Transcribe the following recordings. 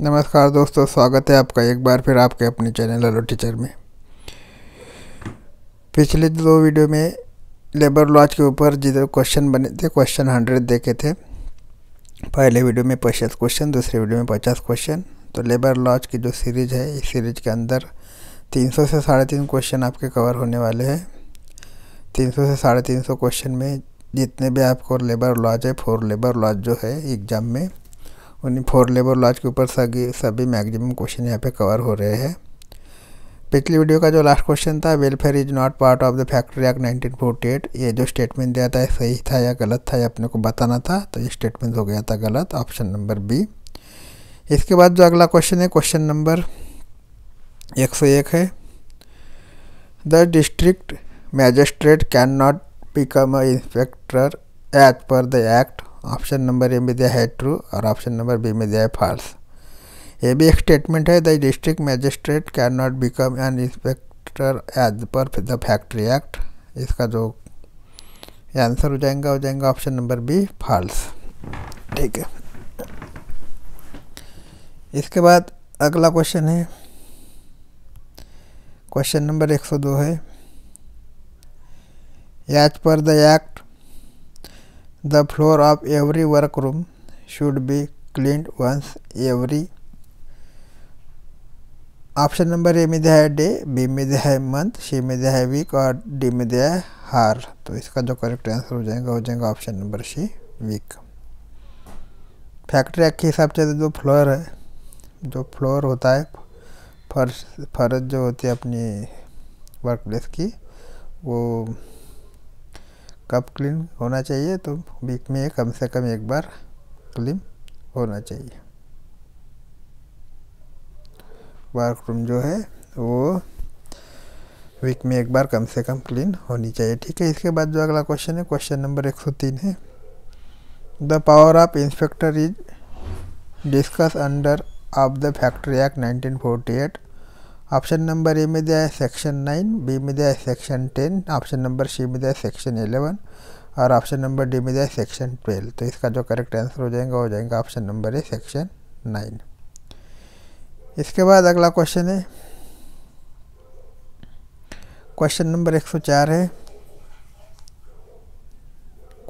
नमस्कार दोस्तों स्वागत है आपका एक बार फिर आपके अपने चैनल हेलो टीचर में पिछले दो वीडियो में लेबर लॉज के ऊपर जिधर क्वेश्चन बने थे क्वेश्चन हंड्रेड देखे थे पहले वीडियो में पचास क्वेश्चन दूसरे वीडियो में पचास क्वेश्चन तो लेबर लॉज की जो सीरीज़ है इस सीरीज़ के अंदर तीन सौ से साढ़े तीन क्वेश्चन आपके कवर होने वाले हैं तीन सौ से साढ़े तीन सौ क्वेश्चन में जितने भी आपको लेबर लॉज है फोर लेबर लॉज जो है एग्ज़ाम में उन्हीं फोर लेबर लॉज के ऊपर सभी सभी मैगजिम क्वेश्चन यहाँ पे कवर हो रहे हैं पिछली वीडियो का जो लास्ट क्वेश्चन था welfare is not part of the factory act nineteen forty eight ये जो स्टेटमेंट दिया था सही था या गलत था ये अपने को बताना था तो ये स्टेटमेंट हो गया था गलत ऑप्शन नंबर बी इसके बाद जो अगला क्वेश्चन है क्वेश्चन नंबर एक सौ एक है the district magistrate can not become a inspector as per the act option number A में दिया है ट्रू और ऑप्शन नंबर बी में दिया है फॉल्स ये भी एक स्टेटमेंट है the district magistrate can not become an inspector as per the factory act इसका जो आंसर हो जाएगा हो जाएगा ऑप्शन नंबर बी फाल्स ठीक है इसके बाद अगला क्वेश्चन है क्वेश्चन नंबर 102 है as per the act The floor of every workroom should be cleaned once every option number A में दिया है डे बी में दिया है मंथ सी में दिया है वीक और डी में दिया है हार तो इसका जो करेक्ट आंसर हो जाएगा हो जाएगा option number C week factory के हिसाब से तो जो फ्लोर है जो फ्लोर होता है फर्श फर्श जो होती है अपनी वर्क प्लेस की वो कब क्लीन होना चाहिए तो वीक में कम से कम एक बार क्लीन होना चाहिए वर्करूम जो है वो वीक में एक बार कम से कम क्लीन होनी चाहिए ठीक है इसके बाद जो अगला क्वेश्चन है क्वेश्चन नंबर एक सौ तीन है the power of inspector is discuss under of the factory act 1948 option number A में दिया है सेक्शन नाइन बी में दिया है section ten option number C में दिया है सेक्शन एलेवन और ऑप्शन नंबर डी में दिया है सेक्शन ट्वेल्व तो इसका जो करेक्ट आंसर हो जाएगा हो जाएगा option number A section nine इसके बाद अगला क्वेश्चन है क्वेश्चन नंबर एक है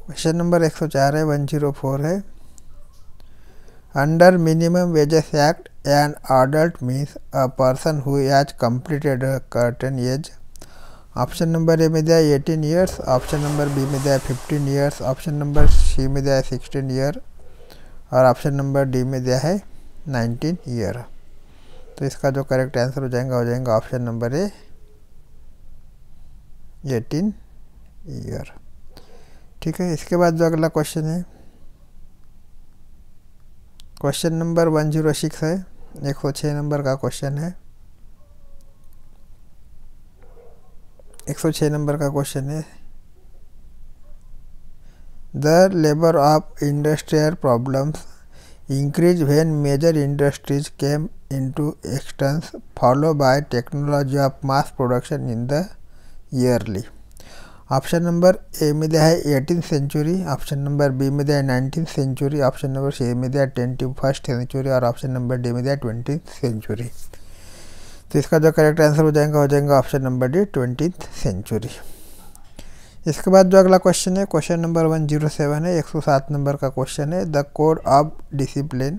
क्वेश्चन नंबर चार है फोर है under minimum wages act an adult means a person who has completed a certain option number A में दिया है eighteen years option number B में दिया है fifteen years option number C में दिया है सिक्सटीन ईयर और ऑप्शन नंबर डी में दिया है नाइनटीन ईयर तो इसका जो करेक्ट आंसर हो जाएगा हो जाएगा option number A eighteen year ठीक है इसके बाद जो अगला क्वेश्चन है question number one zero six है एक सौ छः नंबर का क्वेश्चन है एक सौ छः नंबर का क्वेश्चन है the labour of industrial problems increase when major industries came into existence follow by technology of mass production in the early option number A में दिया है eighteen century option number B में दिया है nineteen century option number C में दिया है twenty first century और ऑप्शन नंबर डी में दिया है ट्वेंटी सेंचुरी तो इसका जो करेक्ट आंसर हो जाएगा हो जाएगा option number D twenty century इसके बाद जो अगला क्वेश्चन है question number one zero seven है एक सौ सात नंबर का क्वेश्चन है the code of discipline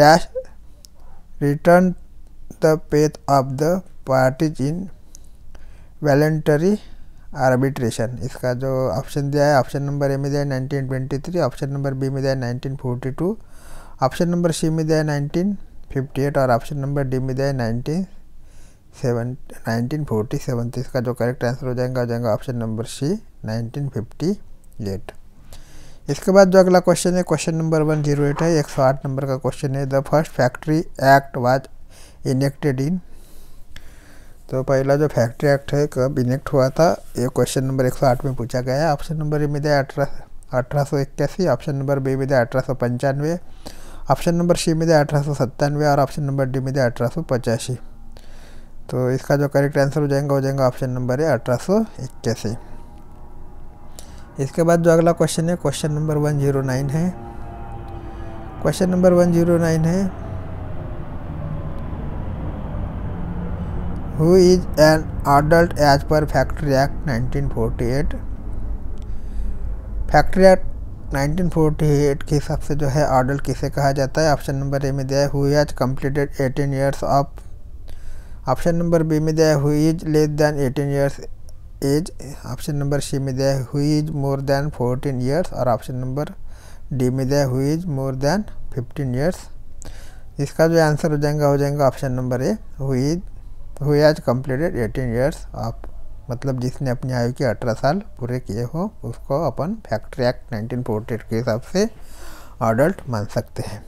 dash return the path of the parties in voluntary arbitration इसका जो ऑप्शन दिया है ऑप्शन नंबर ए में दिया है थ्री ऑप्शन नंबर बी में दिया है टू ऑप्शन नंबर सी में दिया है एट और ऑप्शन नंबर डी में दिया है nineteen seven nineteen forty seven तो इसका जो करेक्ट आंसर हो जाएगा हो जाएगा option number C nineteen fifty eight इसके बाद जो अगला क्वेश्चन है question number one zero eight है एक सौ आठ नंबर का क्वेश्चन है the first factory act was enacted in तो पहला जो फैक्ट्री एक्ट है कब इनेक्ट हुआ था ये क्वेश्चन नंबर 108 में पूछा गया है ऑप्शन नंबर ए में दिया अठारह अठारह ऑप्शन नंबर बी में दिया अठारह ऑप्शन नंबर सी में दिया अठारह और ऑप्शन नंबर डी में दिया अठारह तो इसका जो करेक्ट आंसर हो जाएगा हो जाएगा ऑप्शन नंबर है अठारह इसके बाद जो अगला क्वेश्चन है question number one zero nine है question number one zero nine है who is an adult as per Factory Act 1948 factory act 1948 के हिसाब से जो है अडल्ट किसे कहा जाता है ऑप्शन नंबर ए में दिया है who has completed 18 years of option number B में दिया है who is less than 18 years age option number C में दिया है who is more than 14 years और ऑप्शन नंबर डी में दिया है who is more than 15 years इसका जो आंसर हो जाएगा हो जाएगा option number A who is who has completed eighteen years of मतलब जिसने अपनी आयु के अठारह साल पूरे किए हो उसको अपन factory act nineteen forty eight के हिसाब से अडल्ट मान सकते हैं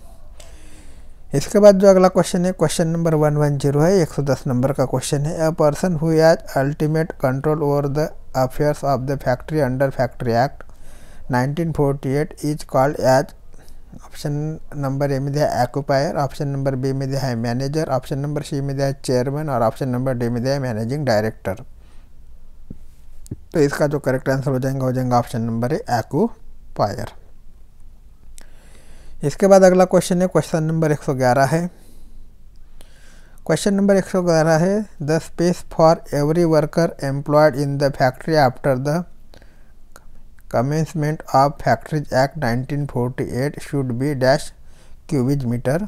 इसके बाद जो अगला क्वेश्चन है question number one one zero है एक सौ दस नंबर का क्वेश्चन है a person who has ultimate control over the affairs of the factory under factory act 1948 is called as option number A में दिया एक्पायर ऑप्शन नंबर बी में दिया है मैनेजर ऑप्शन नंबर सी में दिया है चेयरमैन और ऑप्शन नंबर डी में दिया है मैनेजिंग डायरेक्टर तो इसका जो करेक्ट आंसर हो जाएगा हो जाएगा ऑप्शन नंबर ए एक्पायर इसके बाद अगला क्वेश्चन है क्वेश्चन नंबर एक है क्वेश्चन नंबर एक है the space for every worker employed in the factory after the commencement of factories act 1948 should be dash cubic metre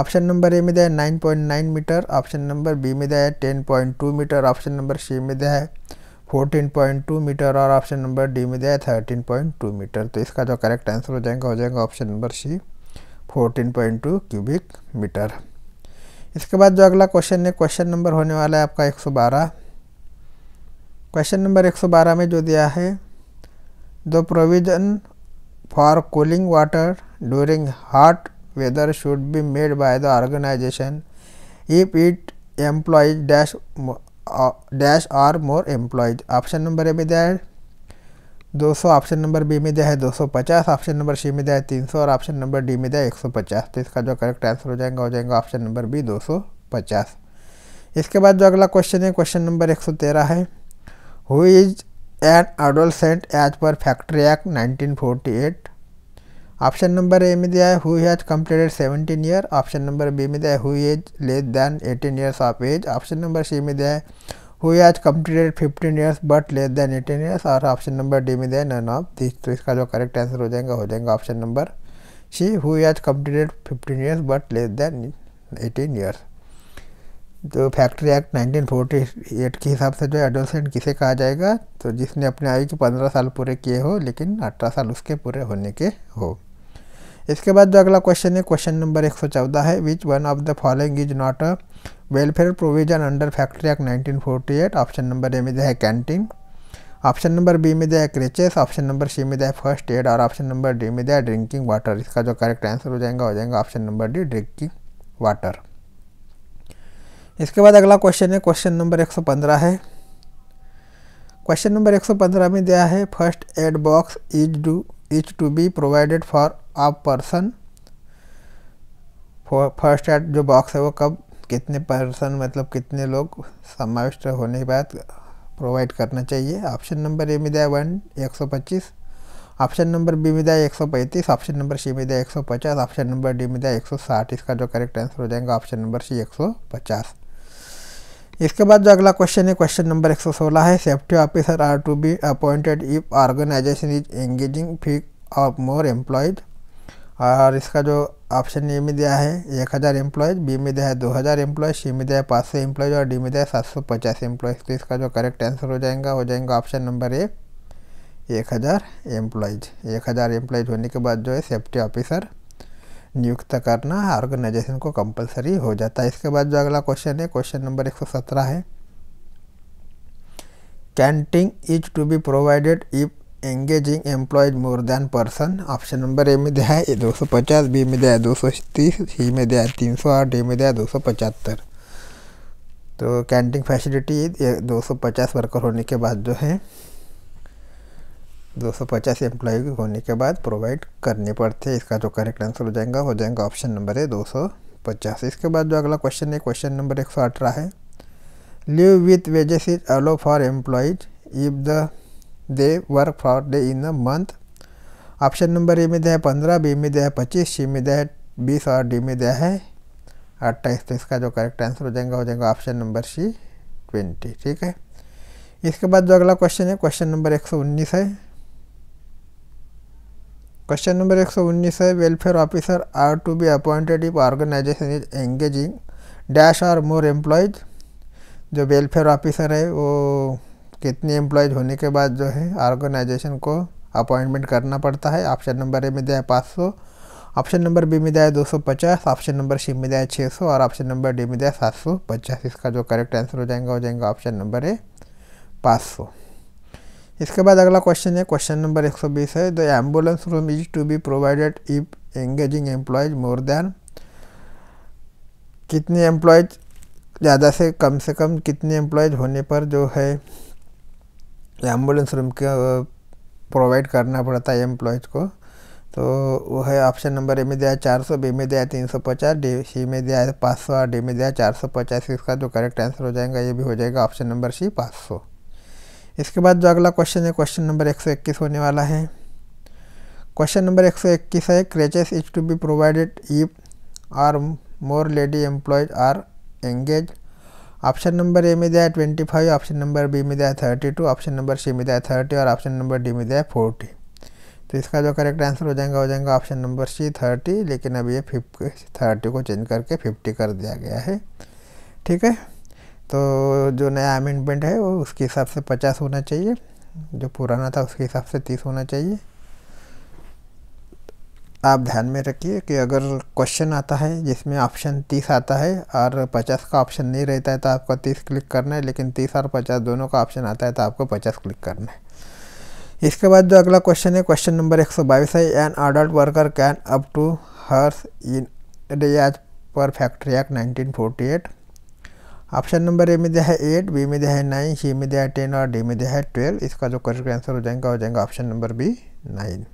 option number A में दिया है nine point nine metre option number B में दिया है ten point two metre option number C में दिया है fourteen point two metre और ऑप्शन नंबर डी में दिया है थर्टीन पॉइंट टू मीटर तो इसका जो करेक्ट आंसर हो जाएगा हो जाएगा option number C fourteen point two cubic metre इसके बाद जो अगला क्वेश्चन है क्वेश्चन नंबर होने वाला है आपका एक सौ बारह क्वेश्चन नंबर एक सौ बारह में जो दिया है The provision for cooling water during hot weather should be made by the organization if it employs dash uh, dash or more employees. Option number A में दिया है 200 ऑप्शन नंबर बी में दिया है 250 ऑप्शन नंबर सी में दिया है 300 और ऑप्शन नंबर डी में दिया है 150 तो इसका जो करेक्ट आंसर हो जाएगा हो जाएगा ऑप्शन नंबर बी 250 इसके बाद जो अगला क्वेश्चन है क्वेश्चन नंबर 113 है who is an adolescent as per factory act eight option number A में दिया है who has completed 17 year option number B में दिया है who is less than eighteen years of age option number C में दिया है who has completed fifteen years but less than eighteen years और ऑप्शन नंबर डी में दिया है नन ऑफ दिस तो इसका जो करेक्ट आंसर हो जाएगा हो जाएगा option number C who has completed fifteen years but less than eighteen years जो फैक्ट्री एक्ट 1948 के हिसाब से जो एडोलसेंट किसे कहा जाएगा तो जिसने अपने आयु के 15 साल पूरे किए हो लेकिन 18 साल उसके पूरे होने के हो इसके बाद जो अगला क्वेश्चन है क्वेश्चन नंबर 114 है which one of the following is not a welfare provision under factory act eight option number A में दिया है कैंटीन ऑप्शन नंबर बी में दिया है क्रेचेस ऑप्शन नंबर सी में दिया है फर्स्ट एड और ऑप्शन नंबर डी में दिया है ड्रिंकिंग वाटर इसका जो करेक्ट आंसर हो जाएगा हो जाएगा option number D drinking water इसके बाद अगला क्वेश्चन है क्वेश्चन नंबर 115 है क्वेश्चन नंबर 115 में दिया है first aid box is do is to be provided for a person first aid जो बॉक्स है वो कब कितने पर्सन मतलब कितने लोग समाविष्ट होने के बाद प्रोवाइड करना चाहिए ऑप्शन नंबर ए में दिया वन एक सौ पच्चीस ऑप्शन नंबर बी में दिया एक सौ पैंतीस ऑप्शन नंबर सी में दिया एक सौ पचास ऑप्शन नंबर डी में दिया एक सौ साठ इसका जो करेक्ट आंसर हो जाएगा ऑप्शन नंबर सी एक सौ पचास इसके बाद जो अगला क्वेश्चन है क्वेश्चन नंबर 116 है safety officer are to be appointed if organisation is engaging fee of more employed और इसका जो ऑप्शन ए में दिया है एक हज़ार एम्प्लॉयज़ बी में दिया है दो हज़ार एम्प्लॉयज़ सी में दिया है पाँच सौ एम्प्लॉयज़ और डी में दिया है सात सौ पचास एम्प्लॉयज़ तो इसका जो करेक्ट आंसर हो जाएगा हो जाएगा ऑप्शन नंबर ए एक हज़ार एम्प्लॉयज़ एक हज़ार एम्प्लॉयज़ होने के बाद जो है सेफ्टी ऑफिसर नियुक्त करना ऑर्गेनाइजेशन को कंपलसरी हो जाता है इसके बाद जो अगला क्वेश्चन है क्वेश्चन नंबर 117 है canteen is to be provided if engaging employees more than person option number A में दिया है दो सौ पचास बी में दिया है दो सौ तीस सी में दिया है तीन सौ आठ डी में दिया है दो सौ पचहत्तर तो कैंटीन फैसिलिटी दो सौ पचास वर्कर होने के बाद जो है दो सौ पचासी एम्प्लॉय होने के बाद प्रोवाइड करने पड़ते हैं इसका जो करेक्ट आंसर हो जाएगा हो जाएगा ऑप्शन नंबर है दो सौ पचास इसके बाद जो अगला क्वेश्चन है क्वेश्चन नंबर एक सौ अठारह है leave with wages is allow for employees if the they work for day in a month option number A में दिया तो है पंद्रह बी में दिया तो है पच्चीस सी में दिया तो है बीस और डी में दिया है अट्ठाईस तो इसका जो करेक्ट आंसर हो जाएगा हो जाएगा ऑप्शन नंबर सी ट्वेंटी ठीक है इसके बाद जो अगला क्वेश्चन है क्वेश्चन नंबर एक सौ उन्नीस है क्वेश्चन नंबर एक सौ उन्नीस है welfare officer are to be appointed if organisation is engaging dash or more employees जो वेलफेयर ऑफिसर है वो कितने एम्प्लॉयज होने के बाद जो है ऑर्गेनाइजेशन को अपॉइंटमेंट करना पड़ता है ऑप्शन नंबर ए में दिया है पाँच सौ ऑप्शन नंबर बी में दिया है दो सौ पचास ऑप्शन नंबर सी में दिया है छः सौ और ऑप्शन नंबर डी में दिया है सात सौ पचास इसका जो करेक्ट आंसर हो जाएगा हो जाएगा ऑप्शन नंबर ए पाँच सौ इसके बाद अगला क्वेश्चन है क्वेश्चन नंबर 120 है the ambulance room is to be provided if engaging employees more than कितने एम्प्लॉयज ज़्यादा से कम से कम कितने एम्प्लॉयज होने पर जो है एम्बुलेंस रूम के प्रोवाइड करना पड़ता है एम्प्लॉयज को तो वो है ऑप्शन नंबर ए में दिया है चार सौ बी में दिया है तीन सौ पचास डी सी में दिया है पाँच सौ डी में दिया है चार सौ पचास इसका जो करेक्ट आंसर हो जाएगा ये भी हो जाएगा ऑप्शन नंबर सी पाँच सौ इसके बाद जो अगला क्वेश्चन है क्वेश्चन नंबर एक सौ इक्कीस होने वाला है क्वेश्चन नंबर एक सौ इक्कीस है creches is to be provided if or more lady employees are engage option number A में दिया है twenty five option number B में दिया है thirty two option number C में दिया है थर्टी और ऑप्शन नंबर डी में दिया है फोर्टी तो इसका जो करेक्ट आंसर हो जाएगा हो जाएगा ऑप्शन नंबर सी थर्टी लेकिन अब ये फिफ्टी थर्टी को चेंज करके फिफ्टी कर दिया गया है ठीक है तो जो नया अमेंडमेंट है वो उसके हिसाब से पचास होना चाहिए जो पुराना था उसके हिसाब से तीस होना चाहिए आप ध्यान में रखिए कि अगर क्वेश्चन आता है जिसमें ऑप्शन तीस आता है और पचास का ऑप्शन नहीं रहता है तो आपको तीस क्लिक करना है लेकिन तीस और पचास दोनों का ऑप्शन आता है तो आपको पचास क्लिक करना है इसके बाद जो अगला क्वेश्चन है क्वेश्चन नंबर एक सौ बाईस है an adult worker can up to hours in age per factory act nineteen forty eight option number A में दिया है एट बी में दिया है नाइन सी में दिया है टेन और डी में दिया है ट्वेल्व इसका जो करेक्ट आंसर हो जाएगा हो जाएगा ऑप्शन नंबर बी नाइन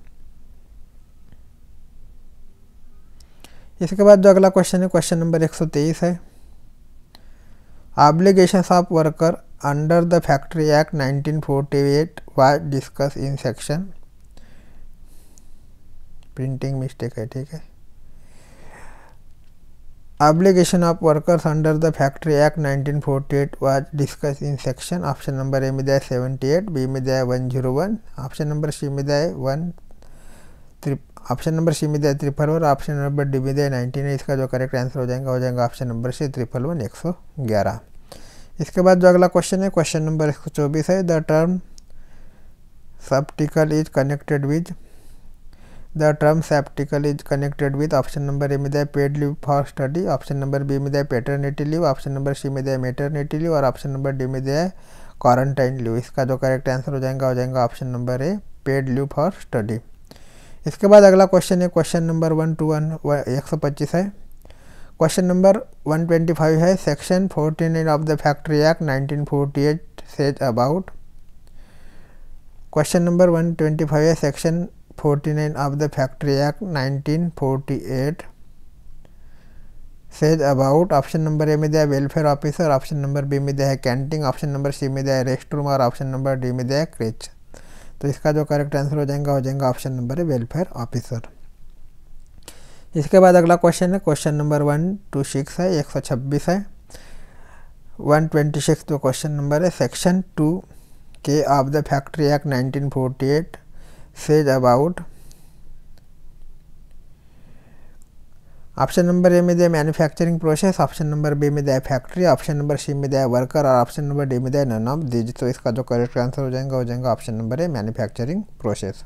इसके बाद जो अगला क्वेश्चन है क्वेश्चन नंबर एक सौ तेईस है obligation of worker under the factory act nineteen forty eight Y discuss in section printing mistake है ठीक है obligation of workers under the factory act 1948 was discussed in section option number a में दिया 78 b में दिया 101 option number c में दिया 1 option number C में दिया ट्रिपल और ऑप्शन नंबर डी में दिया नाइनटीन है इसका जो करेक्ट आंसर हो जाएगा हो जाएगा option number C triple one एक सौ ग्यारह इसके बाद जो अगला क्वेश्चन है क्वेश्चन नंबर एक सौ चौबीस है the term sabbatical is connected with The term sabbatical is connected with option number A में दिया paid leave for study, option number B में दिया paternity leave, option number C में दिया maternity leave और option number D में दिया quarantine leave इसका जो करेक्ट आंसर हो जाएगा हो जाएगा option number A paid leave for study इसके बाद अगला क्वेश्चन है question number one two one एक सौ पच्चीस है question number one twenty five है section fourteen eight of the factory act nineteen forty eight says about question number one twenty five है section 49 of the Factory Act 1948 says about option number A में दिया welfare welfare officer, option number B में दिया है canting, option number C में दिया है restroom और option number D में दिया है crèche. तो इसका जो करेक्ट आंसर हो जाएगा हो जाएगा ऑप्शन नंबर है वेलफेयर ऑफिसर इसके बाद अगला क्वेश्चन है question number one two six है एक सौ छब्बीस है वन ट्वेंटी सिक्स जो क्वेश्चन नंबर है section two K of the factory act nineteen forty eight says about option number A में दे manufacturing process option number B में दे फैक्ट्री ऑप्शन नंबर सी में दे वर्कर और ऑप्शन नंबर डी में दे नन ऑफ दीज तो इसका जो करेक्ट आंसर हो जाएगा हो जाएगा option number A manufacturing process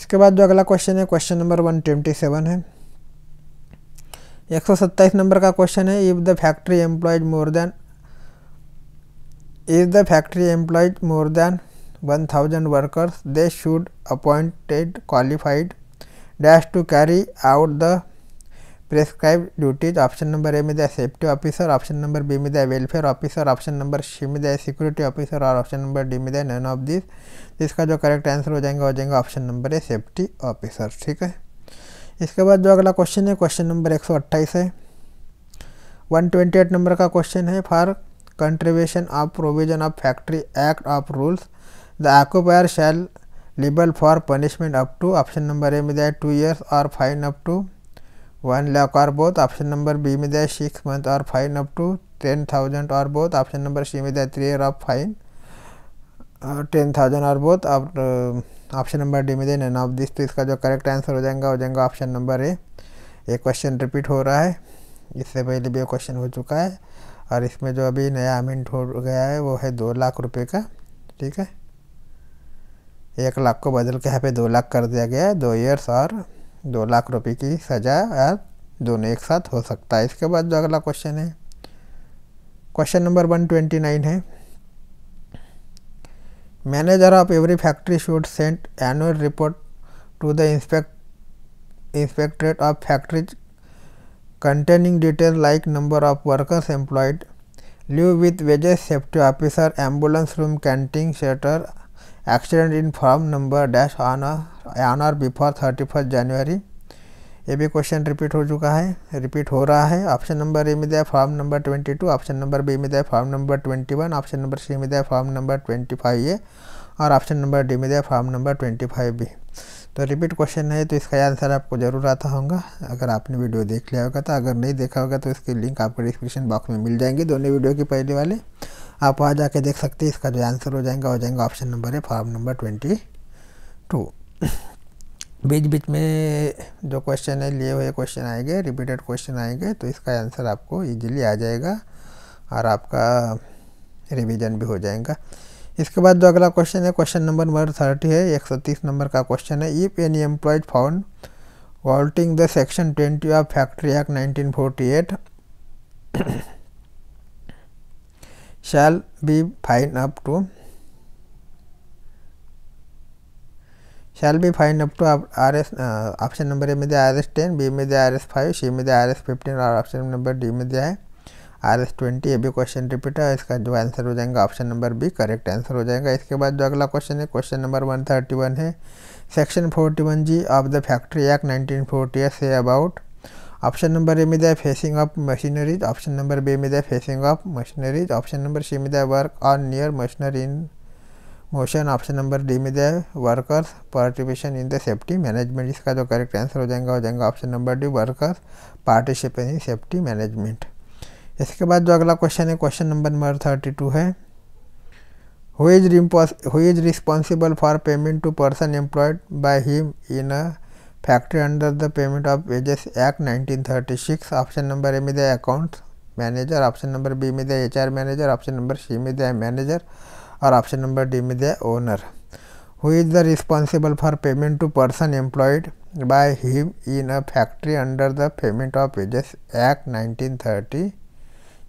इसके बाद जो अगला क्वेश्चन है question number one twenty seven है एक सौ सत्ताईस नंबर का क्वेश्चन है if the factory employed more than is the factory employed more than one thousand workers they should appointed qualified dash to carry out the prescribe duties option number A में दे safety officer option number B में दे welfare officer option number C में दे security officer और option number D में दे none of this इसका जो करेक्ट आंसर हो जाएगा हो जाएगा option number A safety officer ठीक है इसके बाद जो अगला क्वेश्चन है क्वेश्चन नंबर एक सौ है वन ट्वेंटी एट नंबर का क्वेश्चन है for contribution of provision of factory act of rules the occupier shall liable for punishment up to option number A में दिया है टू ईयर्स और fine up to one lakh और both option number B में दिया है six month और fine up to ten thousand और बोथ ऑप्शन नंबर सी में दिया है three year of fine ten thousand और बोथ ऑप्शन नंबर डी में दिया नैन ऑफ दिस तो इसका जो करेक्ट आंसर हो जाएगा हो जाएगा ऑप्शन नंबर ए ये क्वेश्चन रिपीट हो रहा है इससे पहले भी ये क्वेश्चन हो चुका है और इसमें जो अभी नया अमेंट हो गया है वो है दो लाख रुपये का ठीक है एक लाख को बदल के यहाँ पे दो लाख कर दिया गया है दो ईयर्स और दो लाख रुपए की सज़ा दोनों एक साथ हो सकता है इसके बाद जो अगला क्वेश्चन है question number one twenty nine है manager of every factory should send annual report to the inspect inspectorate of factories containing detail like number of workers employed leave with wages safety officer ambulance room canteen shelter accident in form number dash on on और before thirty first January ये भी question repeat हो चुका है repeat हो रहा है option number A में दिया form number twenty two option number B में दिया form number twenty one option number C में दिया form number twenty five A और ऑप्शन नंबर डी में दिया form number twenty five B तो रिपीट क्वेश्चन है तो इसका आंसर आपको ज़रूर आता होगा अगर आपने वीडियो देख लिया होगा तो अगर नहीं देखा होगा तो इसकी लिंक आपको डिस्क्रिप्शन बॉक्स में मिल जाएंगे दोनों वीडियो की पहले वाले आप वहाँ जाके देख सकते हैं इसका जो आंसर हो जाएगा हो जाएगा ऑप्शन नंबर है फॉर्म नंबर ट्वेंटी टू बीच बीच में जो क्वेश्चन है लिए हुए क्वेश्चन आएंगे रिपीटेड क्वेश्चन आएंगे तो इसका आंसर आपको ईजिली आ जाएगा और आपका रिविजन भी हो जाएगा इसके बाद जो अगला क्वेश्चन है क्वेश्चन नंबर नंबर थर्टी है एक सौ तीस नंबर का क्वेश्चन है if any employed found violating the section twenty of factory act nineteen forty eight shall be fine up to shall be fine up to RS uh, option number A में दिया R S ten B में दिया R S five C में दिया R S fifteen और option number D में दिया है आर एस ट्वेंटी ये भी क्वेश्चन रिपीट है इसका जो आंसर हो जाएगा option number B correct answer हो जाएगा इसके बाद जो अगला क्वेश्चन है question number one thirty one है section forty one G of the factory act nineteen forty says about option number A में दिया fencing of machineries option number B में दिया fencing of machineries option number C में दिया work on near machinery in motion option number D में दे workers participation in the safety management इसका जो करेक्ट आंसर हो जाएगा हो जाएगा option number D workers participation in safety management इसके बाद जो अगला क्वेश्चन है question number number thirty two है हु इज रिम्पॉस who is responsible for payment to person employed by him in a factory under the payment of wages act nineteen thirty six option number A में account manager option number B में H R manager option number C में दिया manager और option number D में दिया owner who is the responsible for payment to person employed by him in a factory under the payment of wages act nineteen thirty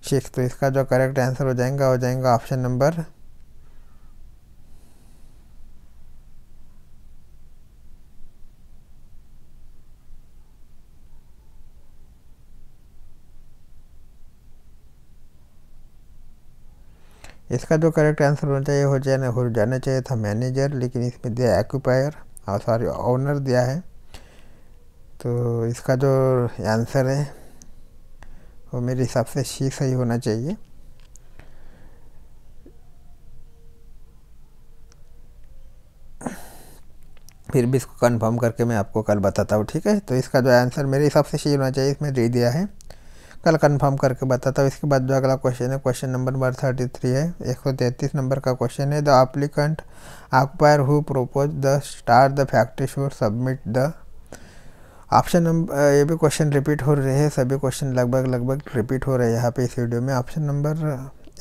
six तो इसका जो correct answer हो जाएगा हो जाएगा ऑप्शन नंबर इसका जो करेक्ट आंसर होना चाहिए हो जाना हो जाना चाहिए था मैनेजर लेकिन इसमें दिया एक्यूपायर और सॉरी ओनर दिया है तो इसका जो आंसर है वो मेरे हिसाब से शी सही होना चाहिए फिर भी इसको कंफर्म करके मैं आपको कल बताता हूँ ठीक है तो इसका जो आंसर मेरे हिसाब से सही होना चाहिए इसमें दे दिया है कल कंफर्म करके बताता हूँ इसके बाद जो अगला क्वेश्चन है क्वेश्चन नंबर थर्टी थ्री है एक सौ तैंतीस नंबर का क्वेश्चन है the applicant occupier who propose the start the factory should submit the option number ये भी क्वेश्चन रिपीट हो रहे हैं सभी क्वेश्चन लगभग लगभग रिपीट हो रहे हैं यहाँ पे इस वीडियो में ऑप्शन नंबर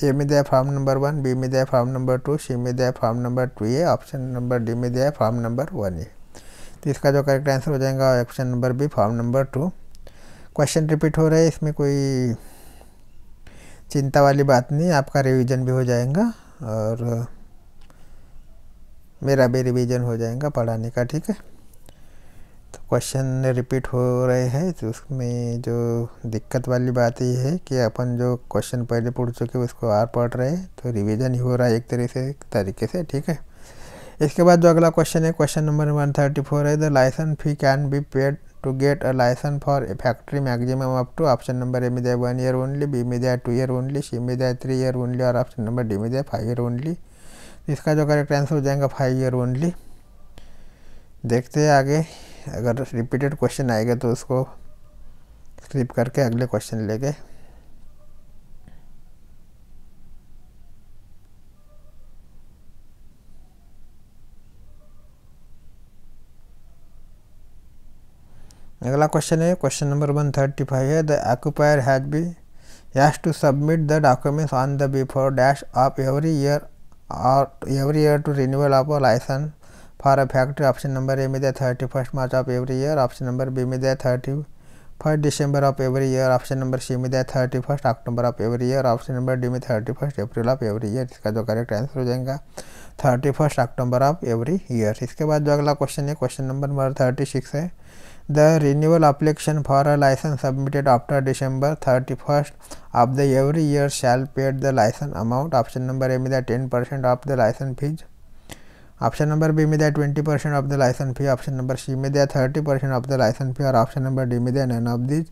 ए में दिया फॉर्म नंबर वन बी में दिया फॉर्म नंबर टू सी में दिया form number two A option number D में दिया फॉर्म नंबर वन ए तो इसका जो करेक्ट आंसर हो जाएगा option number B form number two question repeat हो रहे हैं इसमें कोई चिंता वाली बात नहीं आपका रिवीजन भी हो जाएगा और मेरा भी रिवीजन हो जाएगा पढ़ाने का ठीक है तो क्वेश्चन रिपीट हो रहे हैं तो उसमें जो दिक्कत वाली बात ये है कि अपन जो क्वेश्चन पहले पढ़ चुके उसको और पढ़ रहे हैं तो रिवीजन ही हो रहा है एक तरह से तरीके से ठीक है इसके बाद जो अगला क्वेश्चन है question number one thirty four है the licence fee can be paid to get a license for a factory maximum up to option number a media 1 year only b media 2 year only c media 3 year only और option number d media 5 year only इसका जो correct answer हो जाएगा five year only देखते हैं आगे अगर repeated question आएगा तो उसको स्किप करके अगले क्वेश्चन लेके अगला क्वेश्चन है question number one thirty five है the occupier has be has to submit the documents on the before dash of every year और every year to renewal of a licence for a factory option number A में दे thirty first March of every year option number B में दे thirty first December of every year option number C में दे thirty first October of every year option number D में thirty first April of every year इसका जो correct answer हो जाएगा thirty first October of every year इसके बाद जो अगला क्वेश्चन है क्वेश्चन नंबर थर्टी सिक्स है The renewal application for a license submitted after December 31st of the every year shall pay the license amount. Option number A में दिया 10% of the license fees. Option number B में दिया 20% of the licence fee option number C में दिया 30% of the licence फी और option number D में दिया none of this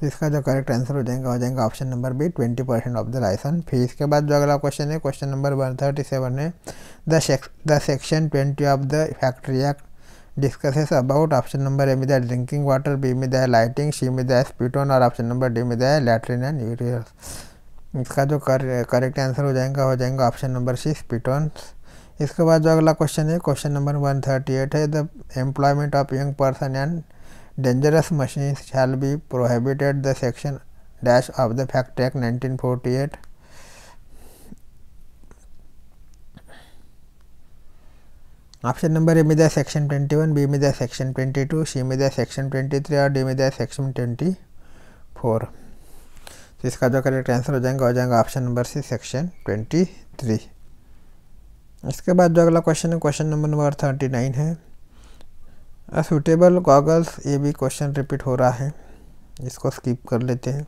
तो इसका जो करेक्ट आंसर हो जाएगा हो जाएगा option number B twenty percent of the licence fee इसके बाद जो अगला क्वेश्चन है question number one thirty seven है the section twenty of the factory act discusses about option number A with the drinking water, B with the lighting, C with the spittoon और option number D में दिया है latrine and यूरियर्स इसका जो correct answer हो जाएगा हो जाएगा ऑप्शन नंबर सी स्पीटोन इसके बाद जो अगला क्वेश्चन है question number one thirty eight है the employment of young person and dangerous machine shall be prohibited the section dash of the fact act nineteen forty eight option number A में section twenty one B में दिया section to C में दिया section three और D में दिया section four तो इसका जो करेक्ट आंसर हो जाएगा हो जाएगा option number C section twenty three इसके बाद जो अगला क्वेश्चन है question number number thirty nine है अ सुटेबल गॉगल्स ये भी क्वेश्चन रिपीट हो रहा है इसको स्किप कर लेते हैं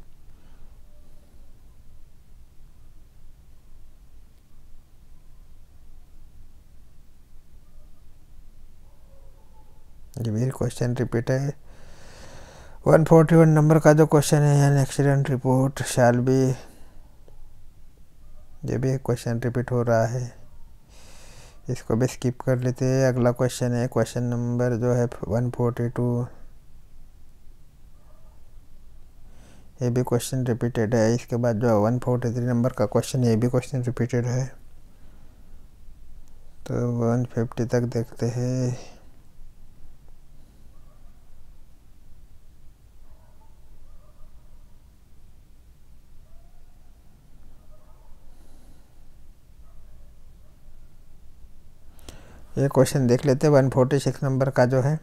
ये भी क्वेश्चन रिपीट है 141 नंबर का जो क्वेश्चन है an accident report shall be ये भी एक क्वेश्चन रिपीट हो रहा है इसको भी स्किप कर लेते हैं अगला क्वेश्चन है क्वेश्चन नंबर जो है 142 ये भी क्वेश्चन रिपीटेड है इसके बाद जो वन फोर्टी थ्री नंबर का क्वेश्चन ये भी क्वेश्चन रिपीटेड है तो वन फिफ्टी तक देखते हैं ये क्वेश्चन देख लेते हैं वन फोर्टी सिक्स नंबर का जो है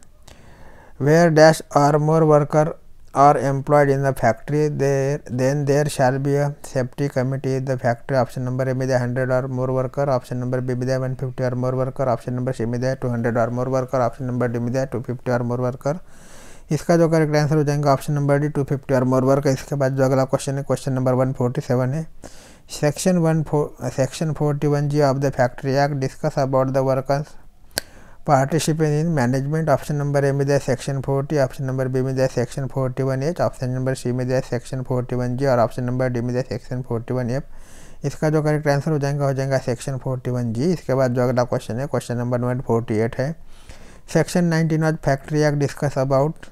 where dash or more worker are employed in the factory there then there shall be a safety committee the factory option number A में hundred or more worker option number B में one fifty or more worker option number C में two hundred or more worker option number D में two fifty और more worker इसका जो correct answer हो जाएगा option number D two fifty और more worker इसके बाद जो अगला क्वेश्चन है question number one forty seven है section one four section forty one G of the factory act discuss about the workers partnership in management option number A में दिया section forty option number B में दिया section one H option number C में दिया section one जी और option number D में दिया section one F इसका जो करेक्ट आंसर हो जाएगा हो जाएगा सेक्शन फोर्टी वन जी इसके बाद जो अगला क्वेश्चन है question number one forty eight है section nineteen was factory act discuss about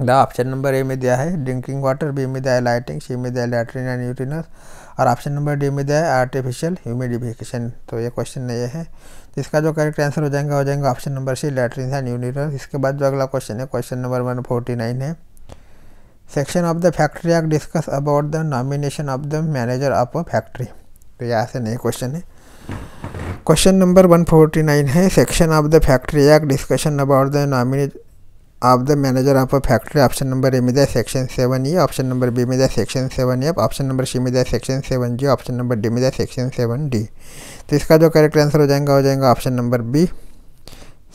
the option number A में दिया है ड्रिंकिंग वाटर बी में दिया है लाइटिंग सी में दिया है लेटरिन एंड यूटिनस और ऑप्शन नंबर डी में दिया है आर्टिफिशियल ह्यूमिडिफिकेशन तो ये क्वेश्चन नहीं है तो इसका जो करेक्ट आंसर हो जाएगा हो जाएगा option number C latrine and यूनिटर इसके बाद जो अगला क्वेश्चन है question number one forty nine है section of the factory act discuss about the nomination of the manager of a factory तो यहाँ से नए क्वेश्चन है question number one forty nine है section of the factory act discussion about the nominate of the manager of a factory option number A में दिया section seven E option number B में दिया section seven F option number C में दिया section seven G option number D में दिया section seven D तो इसका जो करेक्ट आंसर हो जाएगा हो जाएगा option number B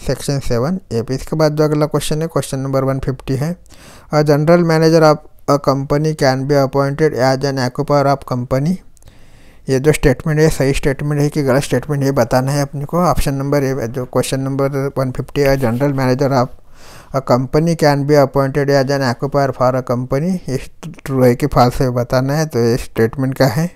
section seven A P इसके बाद जो अगला क्वेश्चन है क्वेश्चन नंबर वन फिफ्टी है a general manager of a company can be appointed as an occupier of company ये जो स्टेटमेंट है सही स्टेटमेंट है कि गलत स्टेटमेंट ये बताना है अपने को ऑप्शन नंबर ए जो क्वेश्चन नंबर वन फिफ्टी है general manager of a company can be appointed as an occupier for a company ये ट्रू है कि फॉल्स है बताना है तो ये स्टेटमेंट का है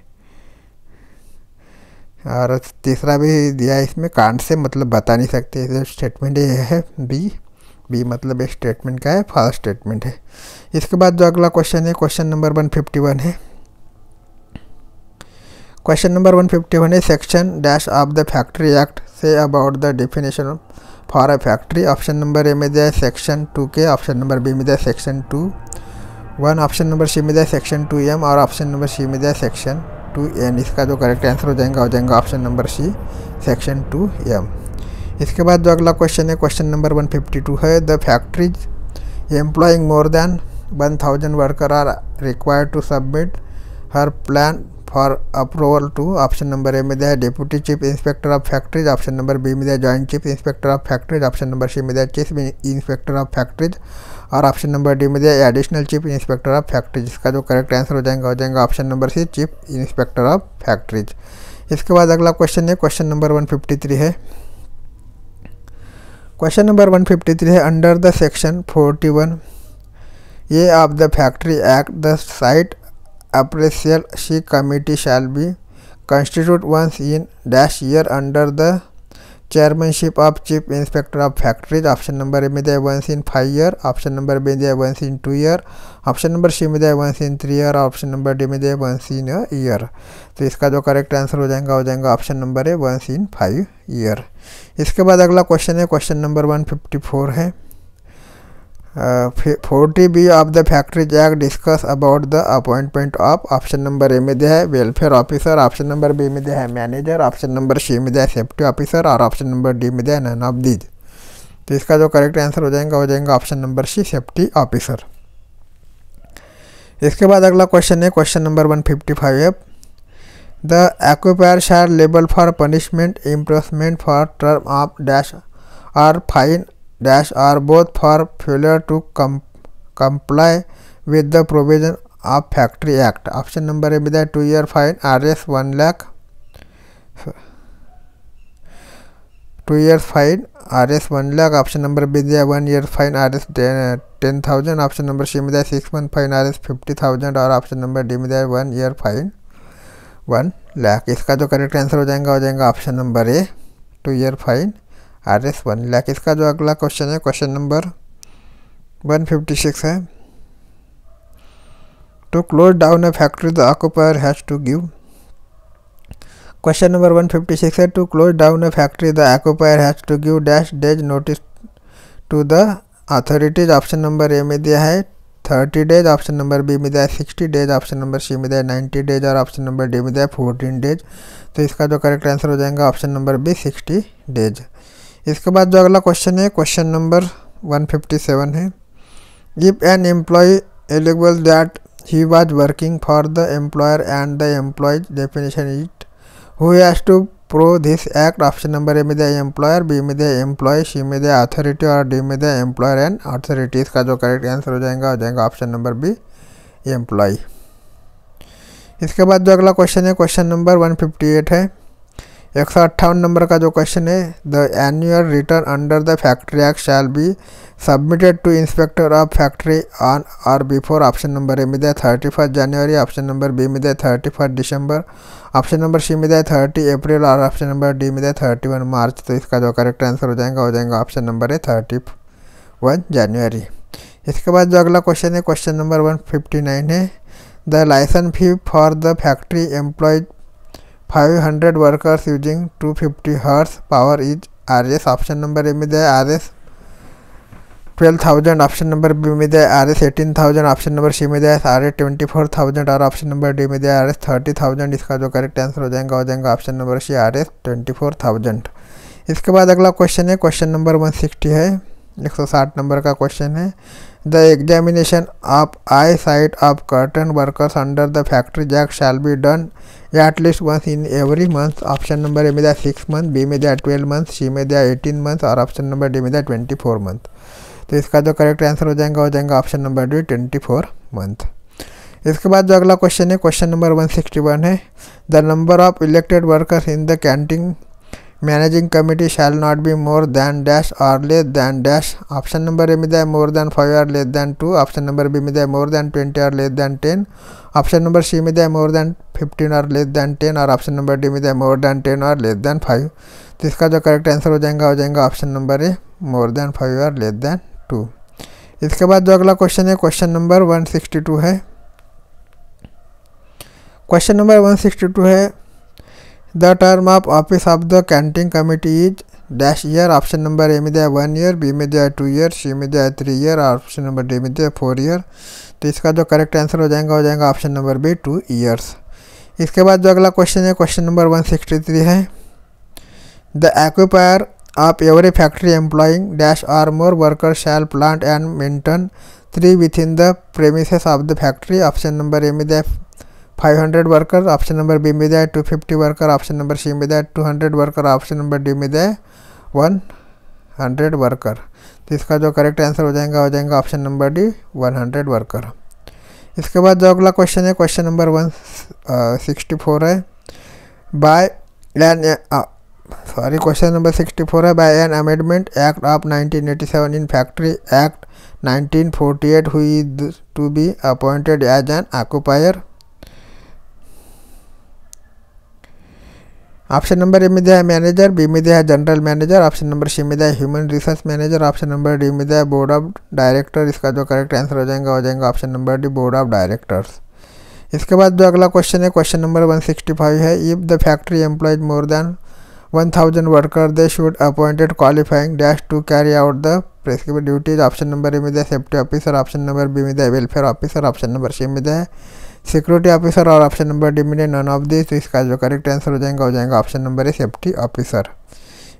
और तीसरा भी दिया है इसमें कांड से मतलब बता नहीं सकते इसे स्टेटमेंट ये है बी बी मतलब एक स्टेटमेंट का है फर्स्ट स्टेटमेंट है इसके बाद जो अगला क्वेश्चन है question number one fifty one है question number one fifty one है section dash of the factory act से about the definition for a factory option number A में दिया है section two K option number B में दिया है section two one option number C में दिया है सेक्शन टू एम और ऑप्शन नंबर सी में दिया है सेक्शन टू एन इसका जो करेक्ट आंसर हो जाएगा हो जाएगा option number C section two M इसके बाद जो अगला क्वेश्चन है question number one fifty two है the factories employing more than one thousand worker are required to submit her plan for approval to option number A में दिया है deputy chief inspector of factories option number B में दिया joint chief inspector of factories option number C में दिया chief inspector of factories और option number D में दिया additional chief inspector of factories इसका जो करेक्ट आंसर हो जाएगा हो जाएगा option number C chief inspector of factories इसके बाद अगला क्वेश्चन है क्वेश्चन नंबर वन है क्वेश्चन नंबर 153 है अंडर द सेक्शन 41 ये of the factory act the site appraisal C committee shall be constitute once in dash year under the chairmanship of chief inspector of factories option number A में दिया once in five year option number B दिया once in two year option number C में दिया once in three year option number D में दिया once इन year तो इसका जो करेक्ट आंसर हो जाएगा हो जाएगा option number A once in five year इसके बाद अगला क्वेश्चन है question number one fifty four है forty B of the factory act discuss about the appointment of option number A में दिया है welfare officer option number B में दिया है मैनेजर ऑप्शन नंबर सी में दिया है सेफ्टी ऑफिसर और ऑप्शन नंबर डी में दिया है नन ऑफ दीज तो इसका जो करेक्ट आंसर हो जाएगा हो जाएगा option number C safety officer इसके बाद अगला क्वेश्चन है question number one fifty five है the occupier shall liable for punishment imprisonment for term of dash or fine dash are both for failure to com comply with the provision of factory act option number a be the 2 year fine rs 1 lakh 2 years fine rs 1 lakh option number b the 1 year fine rs 10000 option number c में 6 month fine R S fifty thousand और option number D में one year fine one lakh इसका जो correct answer हो जाएगा हो जाएगा option number A two year fine R S one lakh इसका जो अगला क्वेश्चन है question number one fifty six है to close down a factory the occupier has to give question number one fifty six है to close down a factory the occupier has to give dash days notice to the authorities option number A में दिया है thirty days option number B में दिया है sixty days option number C में दिया है नाइन्टी डेज और ऑप्शन नंबर डी में दिया है फोर्टीन डेज तो इसका जो करेक्ट आंसर हो जाएगा option number B sixty days इसके बाद जो अगला क्वेश्चन है क्वेश्चन नंबर 157 है if an employee eligible that he was working for the employer and the employees definition it who has to prove this act option number A में दे employer B में दे employ C में दे authority और D में दे employer and authorities का जो correct answer हो जाएगा हो जाएगा ऑप्शन नंबर बी एम्प्लॉय इसके बाद जो अगला क्वेश्चन है क्वेश्चन नंबर 158 है एक सौ अट्ठावन नंबर का जो क्वेश्चन है the annual return under the factory act shall be submitted to inspector of factory on और बिफोर ऑप्शन नंबर ए मिला thirty first January option number B मिला thirty first December option number C मिला thirty April और option number D मिला thirty one March तो इसका जो correct answer हो जाएगा हो जाएगा option number A thirty one January इसके बाद जो अगला क्वेश्चन है question number one fifty nine है the licence fee for the factory employs five hundred workers using two fifty horse power is R S option number A में R S twelve thousand option number B में दे R S eighteen thousand option number C में दे S R S twenty four thousand और option number D में दे R S thirty thousand इसका जो करेक्ट आंसर हो जाएगा हो जाएगा option number C R S twenty four thousand इसके बाद अगला क्वेश्चन है क्वेश्चन नंबर वन सिक्सटी है 160 नंबर का क्वेश्चन है the examination of eye sight of certain workers under the factory जैक shall be done at least once in every month option number A में दिया सिक्स मंथ बी में दिया twelve month C में दिया एटीन मंथ और option number D में दिया ट्वेंटी फोर मंथ तो इसका जो करेक्ट आंसर हो जाएगा हो जाएगा option number D twenty four month इसके बाद जो अगला क्वेश्चन है question number one sixty one है the number of elected workers in the canteen managing committee shall not be more than dash or less than dash option number a mida more than 5 or less than 2 option number b mida more than 20 or less than 10 option number c mida more than 15 or less than 10 और option number D mida more than 10 or less than 5 तो इसका जो correct answer हो जाएगा हो जाएगा option number A more than 5 और less than 2 इसके बाद जो अगला क्वेश्चन है क्वेश्चन नंबर 162 है क्वेश्चन नंबर 162 है The term of office of the canteen committee is dash year option number A में दिया वन ईयर बी में दिया टू ईयर सी में दिया थ्री ईयर और ऑप्शन नंबर डी में दिया फोर ईयर तो इसका जो करेक्ट आंसर हो जाएगा हो जाएगा option number B two years इसके बाद जो अगला क्वेश्चन है question number one sixty three है the occupier of every factory employing dash or more worker shall plant and maintain trees within the premises of the factory option number A में दिया 500 worker option number B में दें two 250 worker option number C में दें two 200 worker option number D में दें one 100 worker तो इसका जो करेक्ट आंसर हो जाएगा हो जाएगा ऑप्शन नंबर डी 100 वर्कर इसके बाद जो अगला क्वेश्चन है question number one sixty four है by an sorry question number sixty four है by an amendment act of seven in factory act 1948 हुई to be appointed as an occupier option number A में दिया है manager B में दिया है general manager option number C में दिया है human resource manager option number D में दिया है बोर्ड ऑफ डायरेक्टर इसका जो करेक्ट आंसर हो जाएगा हो जाएगा option number D board of directors इसके बाद जो अगला क्वेश्चन है question number one sixty five है if the factory employs more than thousand worker they should appointed qualifying dash to carry out the prescribed duties option number A में दिया safety officer option number B में दिया welfare officer option number C में दिया है security officer और option number D में none of this तो इसका जो करेक्ट आंसर हो जाएगा हो जाएगा option number A safety officer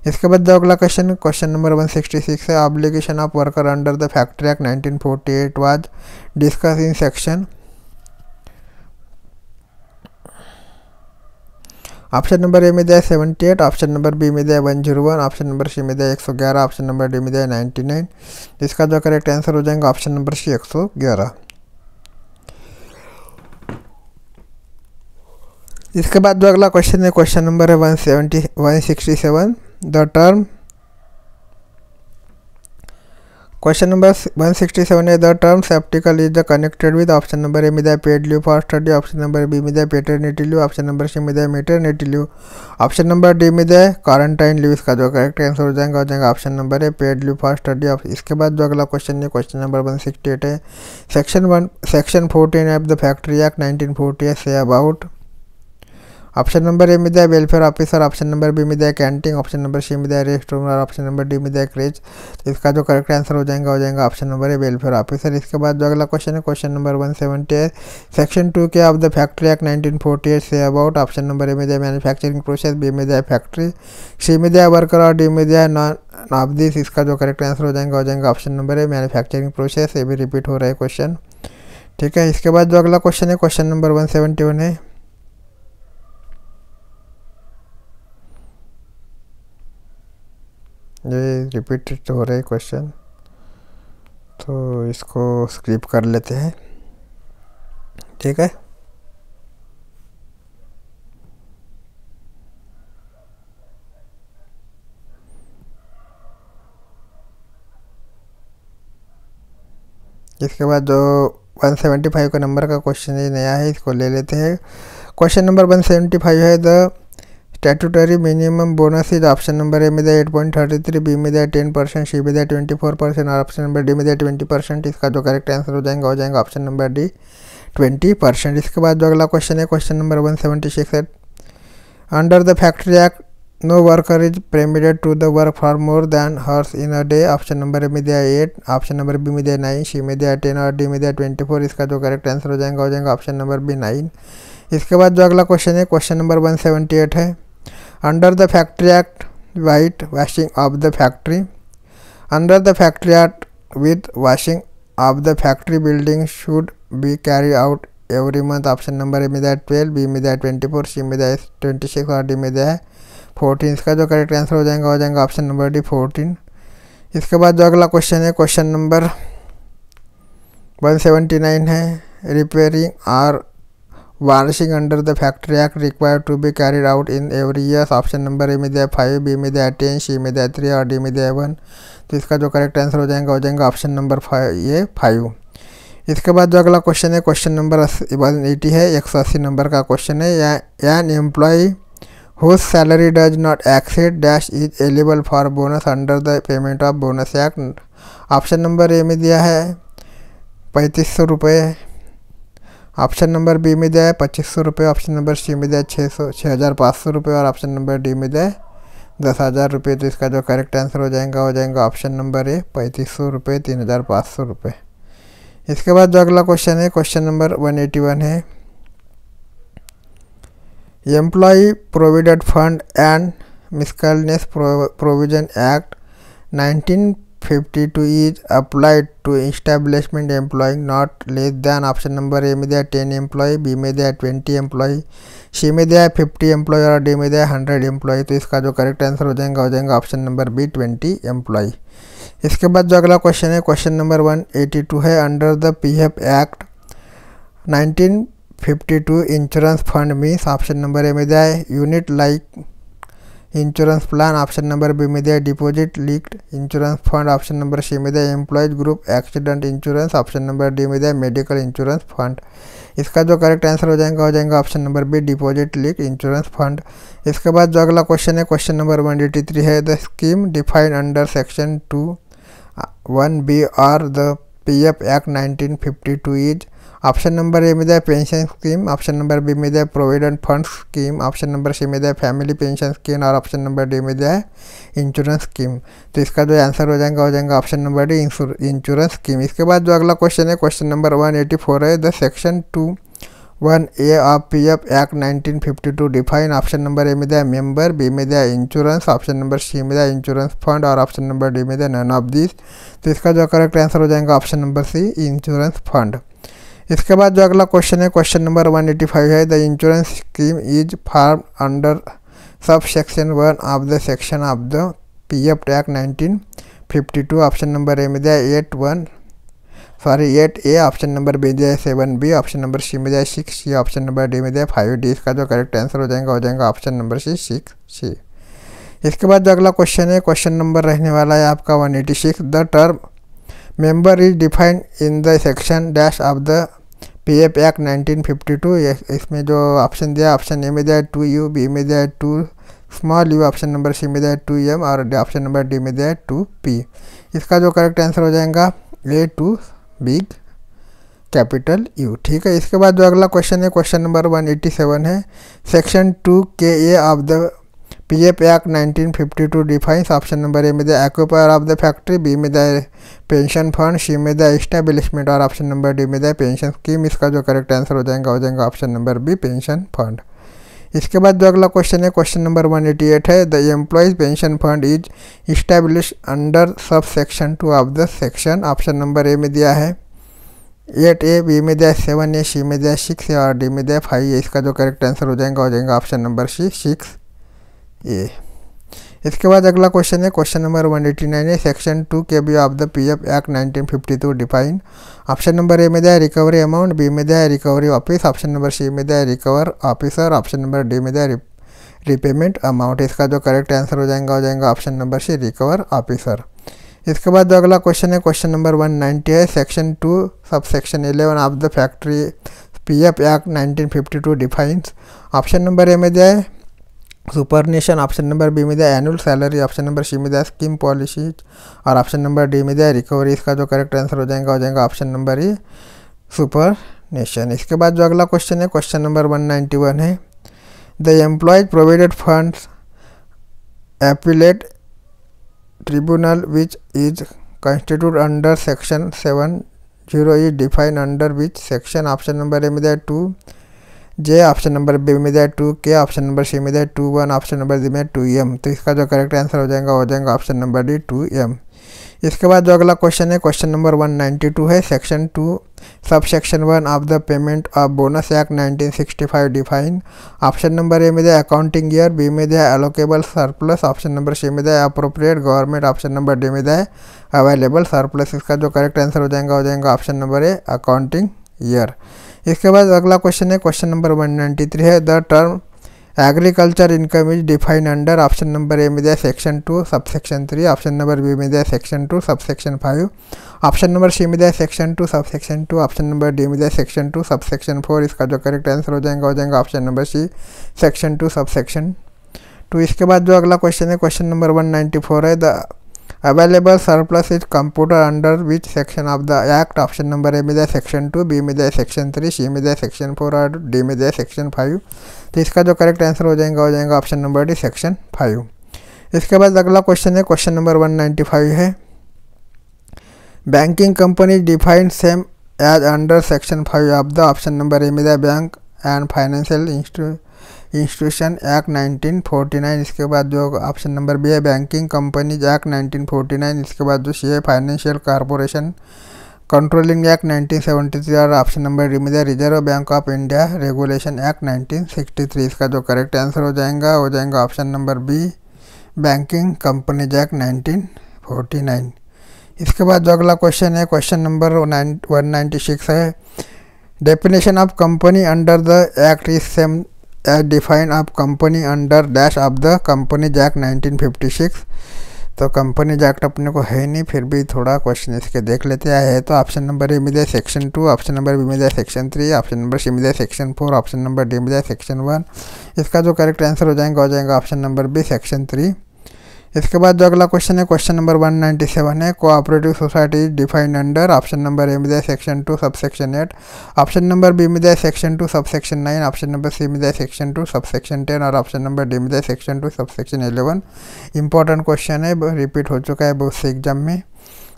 इसके बाद जो अगला क्वेश्चन क्वेश्चन नंबर 166 है obligation of worker under the factory act 1948 was discuss in section option number A में दिया seventy eight option number B में दिया one zero one option number C में दिया एक सौ ग्यारह ऑप्शन नंबर डी में दिया नाइन्टी नाइन इसका जो करेक्ट आंसर हो जाएगा ऑप्शन नंबर सी एक सौ ग्यारह इसके बाद जो अगला क्वेश्चन है क्वेश्चन नंबर है one seventy one the term question number 167 sixty seven है the term sabbatical is the connected with option number A मिदा paid leave for study option number B मिदा paternity leave option number C मिदा maternity leave option number D मिदा quarantine leave इसका जो correct answer हो जाएगा हो जाएगा option number A paid leave for study इसके बाद जो अगला क्वेश्चन है क्वेश्चन नंबर 168 है section one section fourteen of the factory act nineteen forty says about option number A में welfare officer option number B में कैंटीन ऑप्शन नंबर सी में rest room और ऑप्शन नंबर डी में creche तो इसका जो correct answer हो जाएगा हो जाएगा option number A welfare officer इसके बाद जो अगला क्वेश्चन है question number one section two K of the factory act nineteen forty eight says about option number A में है मैनुफैक्चरिंग प्रोसेस बी में दिया फैक्ट्री सी में दिया वर्कर और डी में दिया नॉन ऑफ दिस इसका जो करेक्ट आंसर हो जाएगा हो जाएगा option number A manufacturing process ये भी रिपीट हो रहा है क्वेश्चन ठीक है इसके बाद जो अगला क्वेश्चन है question number one seventy one है ये रिपीट हो रहे क्वेश्चन तो इसको स्क्रिप कर लेते हैं ठीक है इसके बाद जो 175 का नंबर का क्वेश्चन ये नया है इसको ले लेते हैं क्वेश्चन नंबर 175 है the statutory minimum bonus is option number A में दिया थ्री बी में दिया 10 परसेंट सी में दिया फोर परसेंट और ऑप्शन नंबर डी में दिया 20 परसेंट इसका जो करेक्ट आंसर हो जाएगा हो जाएगा option number D twenty percent इसके बाद जो अगला क्वेश्चन है question number one seventy six है under the factory act no worker is permitted to the work for more than hours in a day option number A में दिया eight option number B में दिया nine सी में दिया ten और D में दिया ट्वेंटी फोर इसका जो करेक्ट आंसर हो जाएगा हो जाएगा ऑप्शन नंबर बी नाइन इसके बाद जो अगला क्वेश्चन है question number one seventy eight है under the factory act white washing of the factory under the factory act with washing of the factory building should be carry out every month option number A में दिया twelve B में दिया twenty four सी में दिया twenty six और D में दिया है फोर्टीन इसका जो करेक्ट आंसर हो जाएगा हो जाएगा ऑप्शन नंबर डी फोर्टीन इसके बाद जो अगला क्वेश्चन है question number one seventy nine है repairing or Varnishing under the Factory Act required to be carried out in every year. Option number A में दिया फाइव बी में दिया टेन सी में दिया थ्री और डी में दिया वन तो इसका जो करेक्ट आंसर हो जाएगा हो जाएगा ऑप्शन नंबर फाइव ये फाइव इसके बाद जो अगला क्वेश्चन है क्वेश्चन नंबर वन एटी है एक सौ अस्सी नंबर का क्वेश्चन है an employee whose salary does not exceed dash is eligible for bonus under the payment of bonus act option number A में दिया है पैंतीस सौ रुपये ऑप्शन नंबर बी में दिया है पच्चीस सौ रुपये ऑप्शन नंबर सी में दिया है छः सौ छः हज़ार पाँच सौ रुपये और ऑप्शन नंबर डी में दिया है दस हज़ार रुपये तो इसका जो करेक्ट आंसर हो जाएगा हो जाएगा ऑप्शन नंबर ए पैंतीस सौ रुपये तीन हज़ार पाँच सौ रुपये इसके बाद जो अगला क्वेश्चन है question number one eighty one है employees provident fund and miscellaneous provision act nineteen fifty two is applied to establishment employ not less than option number A में दिया टेन एम्प्लॉई बी में मेद ट्वेंटी एम्प्लॉई सी में मेद fifty employee और D में मेद हंड्रेड एम्प्लॉई तो इसका जो करेक्ट आंसर हो जाएगा हो जाएगा option number B twenty employee इसके बाद जो अगला क्वेश्चन है question number one eighty two है under the P F act nineteen fifty two insurance fund means option number A मेद unit like insurance plan option number B में दिया deposit linked insurance fund option number C में दिया employees group accident insurance option number D में दिया medical insurance fund इसका जो correct answer हो जाएगा हो जाएगा option number B deposit linked insurance fund इसके बाद जो अगला क्वेश्चन है question number one eighty three है the scheme defined under section two one B or the P F act nineteen fifty two is option number A में pension scheme option number B में provident fund scheme option number C में family pension scheme और option number D में insurance scheme तो इसका जो answer हो जाएगा हो जाएगा option number D insurance scheme इसके बाद जो अगला क्वेश्चन है question number one eighty four है the section two one A of P F act nineteen fifty two define option number A में दिया मेंबर बी में दिया इंश्योरेंस ऑप्शन नंबर सी में दिया इंश्योरेंस फंड और ऑप्शन नंबर डी में none of this तो इसका जो करेक्ट आंसर हो जाएगा option number C insurance fund इसके बाद जो अगला क्वेश्चन है क्वेश्चन नंबर 185 है the insurance scheme is formed under sub section one of the section of the P F टैक nineteen fifty two option number A में दिया eight one sorry eight A option number B दिया है seven B option number C में जाए six C option number D में जाए five D इसका जो करेक्ट आंसर हो जाएगा हो जाएगा option number C six C इसके बाद जो अगला क्वेश्चन है क्वेश्चन नंबर रहने वाला है आपका one eighty six the term member is defined in the section dash of the P F act nineteen fifty two इसमें जो ऑप्शन दिया ऑप्शन ए में दिया टू यू बी में दिया two small U option number C में दिया two M और ऑप्शन नंबर डी में दिया टू पी इसका जो करेक्ट आंसर हो जाएगा A two big capital U ठीक है इसके बाद जो अगला क्वेश्चन है question number one eighty seven है section two K A of the nineteen fifty two defines option number A में the occupier of the factory, B में the पेंशन फंड सी में the एस्टेब्लिशमेंट और option number D में the pension scheme इसका जो correct answer हो जाएगा हो जाएगा option number B pension fund इसके बाद जो अगला क्वेश्चन है क्वेश्चन नंबर 188 है the employees pension fund is established under sub section two of the section option number A में दिया है एट ए बी में दिया सेवन ए सी में दिया सिक्स ए और डी में दिया फाइव ए इसका जो करेक्ट आंसर हो जाएगा हो जाएगा option number C six A इसके बाद अगला क्वेश्चन है क्वेश्चन नंबर 189 है section two K B of the P F act to define option number A में दिया है रिकवरी अमाउंट बी में दिया है recovery office option number C में दिया है recover officer option number D में दिया है रिपेमेंट अमाउंट इसका जो करेक्ट आंसर हो जाएगा हो जाएगा option number C recover officer इसके बाद जो अगला क्वेश्चन है क्वेश्चन नंबर 190 है section two sub section eleven of the factory P F act to defines option number A में दिया है सुपरनेशन ऑप्शन नंबर बी में दिया annual salary option number C में दिया स्कीम पॉलिसी और ऑप्शन नंबर डी में दिया रिकवरी इसका जो करेक्ट आंसर हो जाएगा हो जाएगा option number E superannuation इसके बाद जो अगला क्वेश्चन है question number one ninety one है the employees provided funds appellate tribunal which is constitute under section seven zero is defined under which section option number A में two J option number B में दिया two K option number C में दिया two one option number D में two M तो इसका जो correct answer हो जाएगा हो जाएगा option number D two M इसके बाद जो अगला क्वेश्चन है क्वेश्चन नंबर वन टू है section two sub section one of the payment of bonus act nineteen sixty five define option number A में दिया अकाउंटिंग ईयर बी में दिया allocable surplus option number C में दिया appropriate government option number D में दिया available surplus इसका जो करेक्ट आंसर हो जाएगा हो जाएगा option number A accounting year इसके बाद अगला क्वेश्चन है question number one ninety three है the term agriculture income is define under option number A में दिया section two sub section three option number B में दिया section two sub section five option number C में दिया section two sub section two option number D में दिया section two sub section four इसका जो करेक्ट आंसर हो जाएगा हो जाएगा option number C section two sub section two इसके बाद जो अगला क्वेश्चन है question number one ninety four है the Available surplus is computed under which section of the Act? Option number A में जाए सेक्शन टू बी में जाए सेक्शन थ्री सी में जाए सेक्शन फोर और डी में दे सेक्शन फाइव तो इसका जो करेक्ट आंसर हो जाएगा हो जाएगा option number D section five इसके बाद अगला क्वेश्चन है question number one ninety five है banking company defined same as under section five of the option number A में जाए bank and financial institute institution act nineteen nine इसके बाद जो ऑप्शन नंबर बी है banking companies act nineteen forty nine इसके बाद जो सी है financial corporation controlling act nineteen seventy three और ऑप्शन नंबर डी में reserve bank of India regulation act nineteen sixty three इसका जो करेक्ट आंसर हो जाएगा हो जाएगा option number B banking companies act nineteen forty nine इसके बाद जो अगला क्वेश्चन है question number one ninety six है definition of company under the act is same as define of company under dash of the company जैक 1956 तो company jacked तो अपने को है नहीं फिर भी थोड़ा क्वेश्चन इसके देख लेते हैं है तो ऑप्शन नंबर ए में section two option number B में section three option number C में जाए section four option number D में जाए सेक्शन वन इसका जो करेक्ट आंसर हो जाएगा हो जाएगा option number B section three इसके बाद जो अगला क्वेश्चन है क्वेश्चन नंबर 197 है cooperative society defined under option number A में जाए section two sub section eight option number B में जाए section two sub section nine option number C में जाए section two sub section ten और option number D में जाए section two sub section eleven important question है repeat हो चुका है बहुत से एग्जाम में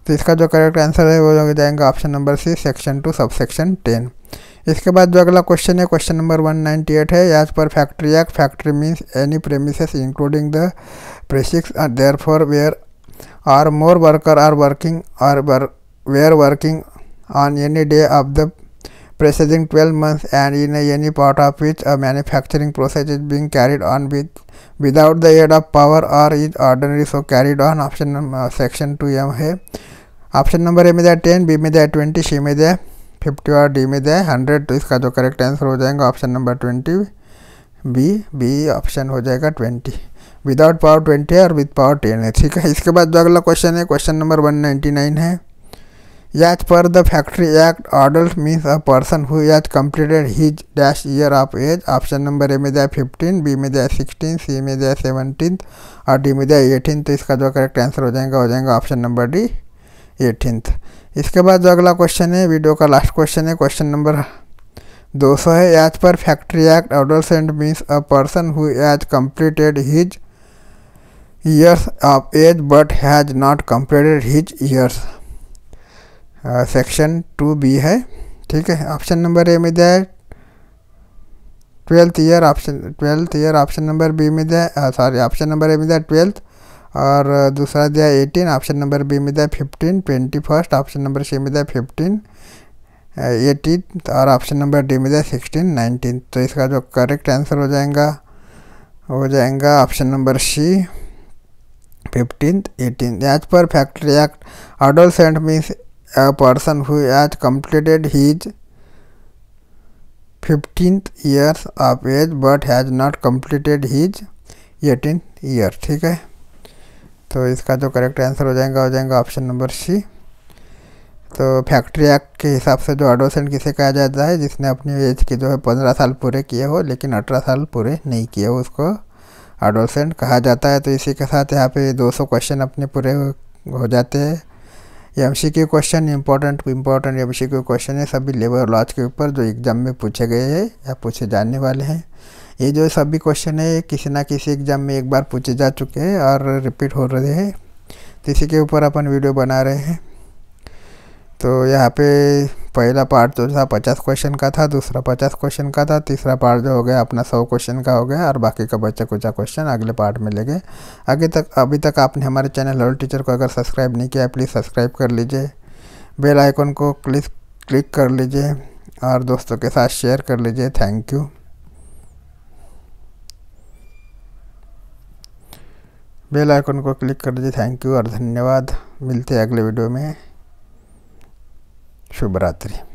तो इसका जो करेक्ट आंसर है वो जाएगा option number C section two sub section ten इसके बाद जो अगला क्वेश्चन है question number one ninety eight है as per factory act factory means any premise including the precincts there for where are more worker are working are where working on any day of the preceding twelve month and in any part of which a manufacturing process is being carried on with without the add of power or is ordinary so carried on option section two M है option number A में दिया ten B में दिया twenty C में दिया fifty और D में जाए हंड्रेड तो इसका जो करेक्ट आंसर हो जाएगा option number twenty B B option हो जाएगा ट्वेंटी विदाउट पावर ट्वेंटी है और विद पावर टेन है ठीक है इसके बाद जो अगला क्वेश्चन है question number one ninety nine है as per the factory act adult means a person who has completed his dash year of age option number A में जाए फिफ्टीन बी में जाए सिक्सटीन सी में जाए सेवनटीन और D में जाए एटीन तो इसका जो करेक्ट आंसर हो जाएगा हो जाएगा ऑप्शन नंबर डी एटीनथ इसके बाद जो अगला क्वेश्चन है वीडियो का लास्ट क्वेश्चन है क्वेश्चन नंबर दो सौ है as per factory act and means a person who has completed his years of age but has not completed his years section two B है ठीक है ऑप्शन नंबर ए में दिया है twelfth year option twelfth year option number B में दिया sorry option number A में दिया ट्वेल्थ और दूसरा दिया एटीन ऑप्शन नंबर बी में दिया fifteen twenty first option number C में दिया फिफ्टीन एटीन और ऑप्शन नंबर डी में दिया सिक्सटीन नाइनटीन तो इसका जो करेक्ट आंसर हो जाएगा हो जाएगा option number C fifteen eighteen as per factory act adolescent means a person who has completed his fifteenth years of age but has not completed his eighteen year ठीक है तो इसका जो करेक्ट आंसर हो जाएगा हो जाएगा ऑप्शन नंबर सी तो फैक्ट्री एक्ट के हिसाब से जो एडोसेंट किसे कहा जाता है जिसने अपनी एज के जो है पंद्रह साल पूरे किए हो लेकिन अठारह साल पूरे नहीं किए हो उसको एडोसेंट कहा जाता है तो इसी के साथ यहाँ पे 200 क्वेश्चन अपने पूरे हो जाते हैं M C Q question important important M C Q question है सभी लेबर लॉज के ऊपर जो एग्ज़ाम में पूछे गए हैं या पूछे जाने वाले हैं ये जो सभी क्वेश्चन है किसी ना किसी एग्ज़ाम में एक बार पूछे जा चुके हैं और रिपीट हो रहे हैं तो इसी के ऊपर अपन वीडियो बना रहे हैं तो यहाँ पे पहला पार्ट जो तो था पचास क्वेश्चन का था दूसरा पचास क्वेश्चन का था तीसरा पार्ट जो हो गया अपना सौ क्वेश्चन का हो गया और बाकी का बच्चा कुचा क्वेश्चन अगले पार्ट में लेंगे आगे तक अभी तक आपने हमारे चैनल हॉल टीचर को अगर सब्सक्राइब नहीं किया प्लीज़ सब्सक्राइब कर लीजिए बेल आइकन को क्लिक क्लिक कर लीजिए और दोस्तों के साथ शेयर कर लीजिए थैंक यू बेल आइकन को क्लिक कर दीजिए थैंक यू और धन्यवाद मिलते हैं अगले वीडियो में शुभ रात्रि